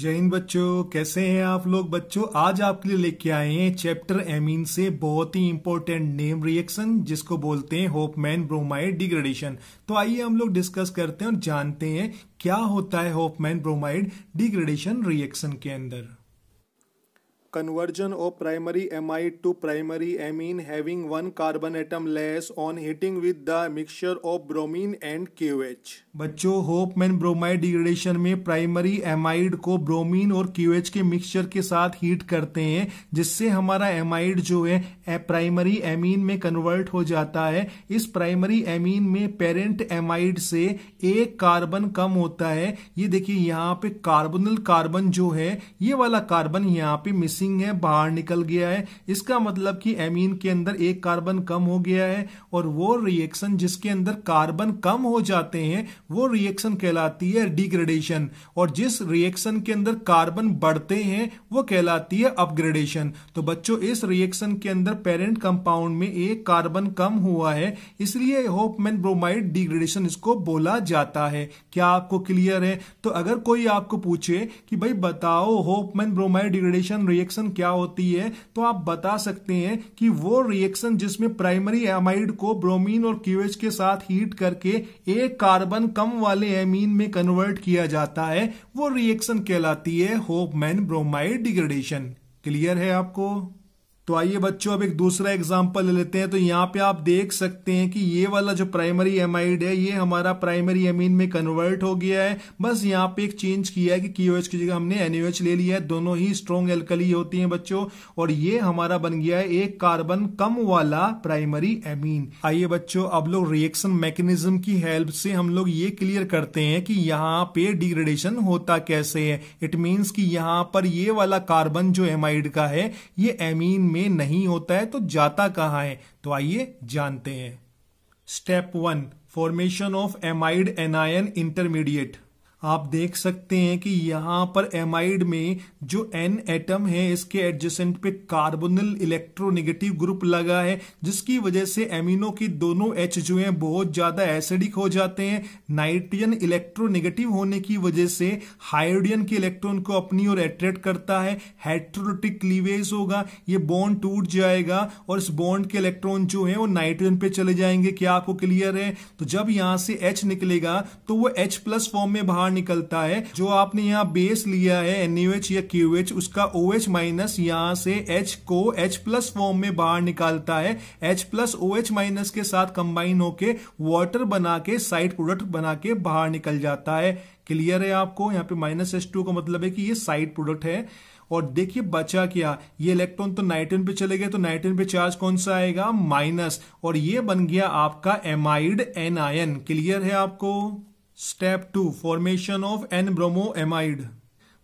जय हिंद बच्चों कैसे हैं आप लोग बच्चों आज आपके लिए लेके आए हैं चैप्टर एमीन से बहुत ही इंपॉर्टेंट नेम रिएक्शन जिसको बोलते हैं होपमैन ब्रोमाइड डिग्रेडेशन तो आइए हम लोग डिस्कस करते हैं और जानते हैं क्या होता है होपमैन ब्रोमाइड डिग्रेडेशन रिएक्शन के अंदर Conversion of primary amide to primary amine having one carbon atom less on heating with the mixture of bromine and QH. बच्चों होपमैन ब्रोमाइड डिग्रेडेशन में प्राइमरी एमाइड को ब्रोमीन और QH के mixture के साथ heat करते हैं जिससे हमारा एमाइड जो है प्राइमरी एमीन में कन्वर्ट हो जाता है इस प्राइमरी एमीन में पेरेंट एमाइड से एक कार्बन कम होता है ये देखिए यहाँ पे कार्बोनल कार्बन जो है ये वाला कार्बन यहाँ पे मिस मिसिंग है बाहर निकल गया है इसका मतलब कि एमीन के अंदर एक कार्बन कम हो गया है और वो रिएक्शन जिसके अंदर कार्बन कम हो जाते हैं वो रिएक्शन कहलाती है डिग्रेडेशन और जिस रिएक्शन के अंदर कार्बन बढ़ते हैं वो कहलाती है अपग्रेडेशन तो बच्चों इस रिएक्शन के अंदर पेरेंट कंपाउंड में एक कार्बन कम हुआ है इसलिए होपमेन ब्रोमाइड डिग्रेडेशन इसको बोला जाता है क्या आपको क्लियर है तो अगर कोई आपको पूछे कि भाई बताओ Hoffmann bromide degradation reaction reaction क्या होती है तो आप बता सकते हैं कि वो रिएक्शन जिसमें प्राइमरी एमाइड को ब्रोमीन और क्यूएच के साथ हीट करके एक कार्बन कम वाले एमीन में कन्वर्ट किया जाता है वो रिएक्शन कहलाती है होपमैन ब्रोमाइड डिग्रेडेशन क्लियर है आपको तो आइए बच्चों अब एक दूसरा एग्जाम्पल ले लेते हैं तो यहाँ पे आप देख सकते हैं कि ये वाला जो प्राइमरी एमाइड है ये हमारा प्राइमरी एमीन में कन्वर्ट हो गया है बस यहाँ पे एक चेंज किया है कि कीओएच की जगह हमने एनओएच ले लिया है दोनों ही स्ट्रॉन्ग एल्कली होती हैं बच्चों और ये हमारा बन गया है एक कार्बन कम वाला प्राइमरी एमीन आइए बच्चों अब लोग रिएक्शन मैकेनिज्म की हेल्प से हम लोग ये क्लियर करते हैं कि यहाँ पे डिग्रेडेशन होता कैसे है इट मीन्स की यहाँ पर ये वाला कार्बन जो एमाइड का है ये एमीन में में नहीं होता है तो जाता कहाँ है तो आइए जानते हैं step one formation of amide anion intermediate आप देख सकते हैं कि यहां पर एमाइड में जो एन एटम है इसके एडजेसेंट पे कार्बोनिल इलेक्ट्रोनेगेटिव ग्रुप लगा है जिसकी वजह से एमिनो की दोनों एच जो हैं बहुत ज़्यादा एसिडिक हो जाते हैं नाइट्रोजन इलेक्ट्रोनेगेटिव होने की वजह से हाइड्रोजन के इलेक्ट्रॉन को अपनी ओर एट्रैक्ट करता है हेट्रोटिक क्लीवेज होगा ये बॉन्ड टूट जाएगा और इस बॉन्ड के इलेक्ट्रॉन जो है वो नाइट्रोजन पे चले जाएंगे क्या आपको क्लियर है तो जब यहाँ से एच निकलेगा तो वो एच प्लस फॉर्म में बाहर बाहर निकलता है जो आपने यहाँ बेस लिया है एनयूएच या क्यूएच उसका ओ एच माइनस यहाँ से एच को एच प्लस फॉर्म में बाहर निकालता है H plus O H minus के साथ कंबाइन होके वाटर बना के साइड प्रोडक्ट बना के बाहर निकल जाता है क्लियर है आपको यहाँ पे माइनस एच टू का मतलब है कि ये साइड प्रोडक्ट है और देखिए बचा क्या ये इलेक्ट्रॉन तो नाइट्रोजन पे चले गए तो नाइट्रोजन पे चार्ज कौन सा आएगा माइनस और ये बन गया आपका एमाइड एन क्लियर है आपको Step 2 Formation of N bromoamide.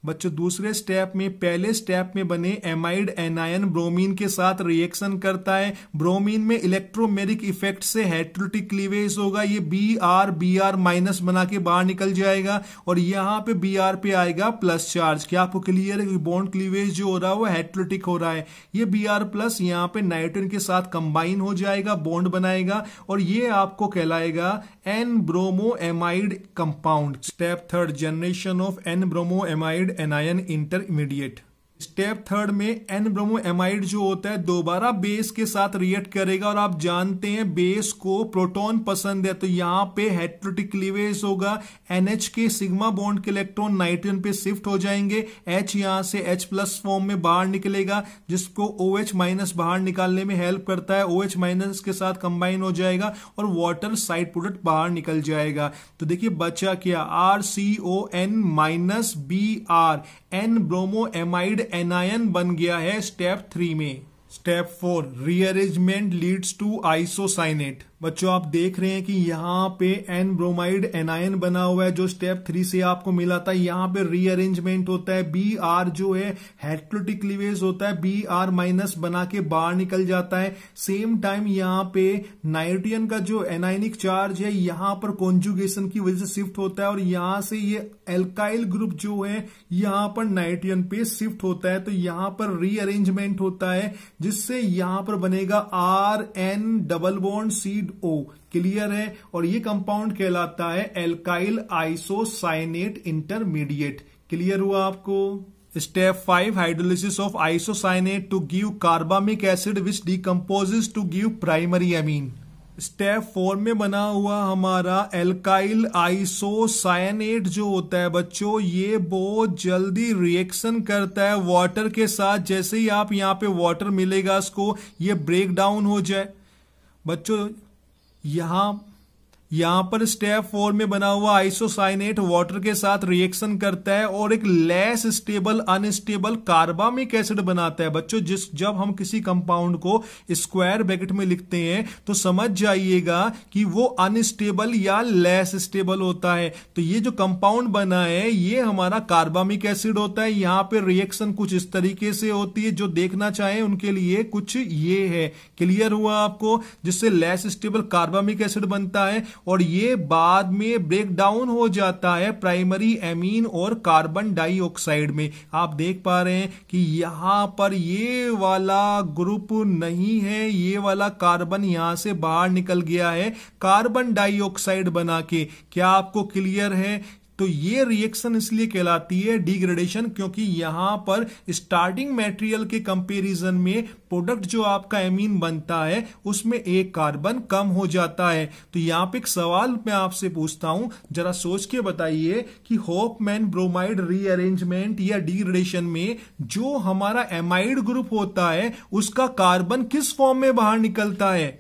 बच्चों दूसरे स्टेप में पहले स्टेप में बने एमाइड एनायन ब्रोमीन के साथ रिएक्शन करता है ब्रोमीन में इलेक्ट्रोमेरिक इफेक्ट से हेट्रोटिक क्लीवेज होगा ये B R B R minus बना के बाहर निकल जाएगा और यहाँ पे बी आर पे आएगा प्लस चार्ज क्या आपको क्लियर है बॉन्ड क्लीवेज जो हो रहा है वो हेट्रोटिक हो रहा है ये बी आर प्लस यहाँ पे नाइट्रोजन के साथ कंबाइन हो जाएगा बॉन्ड बनाएगा और ये आपको कहलाएगा N bromo amide compound step third generation of N bromo amide and anion intermediate step third में एन ब्रोमो एमाइड जो होता है दोबारा बेस के साथ रिएक्ट करेगा और आप जानते हैं बेस को प्रोटॉन पसंद है तो यहाँ पे हेट्रोटिक क्लीवेज होगा एनएच के सिग्मा बॉन्ड के इलेक्ट्रॉन नाइट्रोजन पे शिफ्ट हो जाएंगे एच यहाँ से एच प्लस फॉर्म में बाहर निकलेगा जिसको ओ एच माइनस बाहर निकालने में हेल्प करता है ओ एच माइनस के साथ कंबाइन हो जाएगा और वाटर साइड प्रोडक्ट बाहर निकल जाएगा तो देखिए बचा क्या R C O N minus B R N bromo amide anion बन गया है स्टेप थ्री में step four rearrangement leads to isocyanate बच्चों आप देख रहे हैं कि यहाँ पे एन ब्रोमाइड एनायन बना हुआ है जो स्टेप थ्री से आपको मिला था यहाँ पे रीअरेंजमेंट होता है बी आर जो है हेट्रोटिक लिवेज होता है बी आर माइनस बना के बाहर निकल जाता है सेम टाइम यहाँ पे नाइट्रियन का जो एनायनिक चार्ज है यहाँ पर कॉन्जुगेशन की वजह से शिफ्ट होता है और यहाँ से ये एल्काइल ग्रुप जो है यहाँ पर नाइट्रियन पे शिफ्ट होता है तो यहाँ पर रीअरेंजमेंट होता है जिससे यहाँ पर बनेगा R N double bond C O clear है और ये कंपाउंड कहलाता है एल्काइल आइसोसाइनेट इंटरमीडिएट क्लियर हुआ आपको step five hydrolysis of isocyanate to give carbamic acid which decomposes to give primary amine step four में बना हुआ हमारा एल्काइल आइसोसाइनेट जो होता है बच्चों ये बहुत जल्दी रिएक्शन करता है वाटर के साथ जैसे ही आप यहाँ पे वाटर मिलेगा इसको ये ब्रेक डाउन हो जाए बच्चों यहाँ यहाँ पर स्टेप फोर में बना हुआ आइसोसाइनेट वाटर के साथ रिएक्शन करता है और एक less stable unstable carbamic acid बनाता है बच्चों जिस जब हम किसी कंपाउंड को स्क्वायर ब्रैकेट में लिखते हैं तो समझ जाइएगा कि वो अनस्टेबल या लेस स्टेबल होता है तो ये जो कंपाउंड बना है ये हमारा कार्बामिक एसिड होता है यहाँ पे रिएक्शन कुछ इस तरीके से होती है जो देखना चाहे उनके लिए कुछ ये है क्लियर हुआ आपको जिससे लेस स्टेबल कार्बामिक एसिड बनता है और ये बाद में ब्रेक डाउन हो जाता है प्राइमरी एमीन और कार्बन डाइऑक्साइड में आप देख पा रहे हैं कि यहां पर ये वाला ग्रुप नहीं है ये वाला कार्बन यहां से बाहर निकल गया है कार्बन डाइऑक्साइड बना के क्या आपको क्लियर है तो ये रिएक्शन इसलिए कहलाती है डिग्रेडेशन क्योंकि यहां पर स्टार्टिंग मटेरियल के कंपैरिजन में प्रोडक्ट जो आपका एमीन बनता है उसमें एक कार्बन कम हो जाता है तो यहां पे एक सवाल मैं आपसे पूछता हूं जरा सोच के बताइए कि होपमैन ब्रोमाइड रीअरेंजमेंट या डिग्रेडेशन में जो हमारा एमाइड ग्रुप होता है उसका कार्बन किस फॉर्म में बाहर निकलता है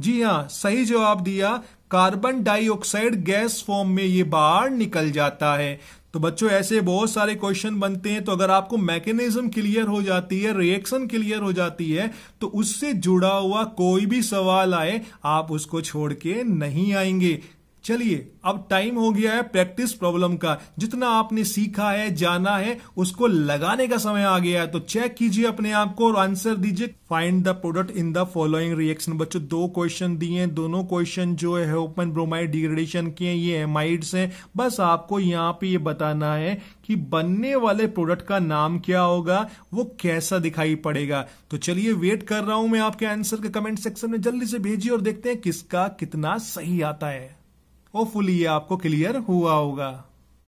जी हाँ सही जवाब दिया कार्बन डाइऑक्साइड गैस फॉर्म में ये बाहर निकल जाता है तो बच्चों ऐसे बहुत सारे क्वेश्चन बनते हैं तो अगर आपको मैकेनिज्म क्लियर हो जाती है रिएक्शन क्लियर हो जाती है तो उससे जुड़ा हुआ कोई भी सवाल आए आप उसको छोड़ के नहीं आएंगे चलिए अब टाइम हो गया है प्रैक्टिस प्रॉब्लम का जितना आपने सीखा है जाना है उसको लगाने का समय आ गया है तो चेक कीजिए अपने आप को और आंसर दीजिए find the product in the following reaction बच्चों दो क्वेश्चन दिए हैं दोनों क्वेश्चन जो है ओपन ब्रोमाइड डिग्रेडेशन के ये एमाइड्स हैं बस आपको यहाँ पे ये बताना है कि बनने वाले प्रोडक्ट का नाम क्या होगा वो कैसा दिखाई पड़ेगा तो चलिए वेट कर रहा हूं मैं आपके आंसर के कमेंट सेक्शन में जल्दी से भेजिए और देखते हैं किसका कितना सही आता है होपफुली ये आपको क्लियर हुआ होगा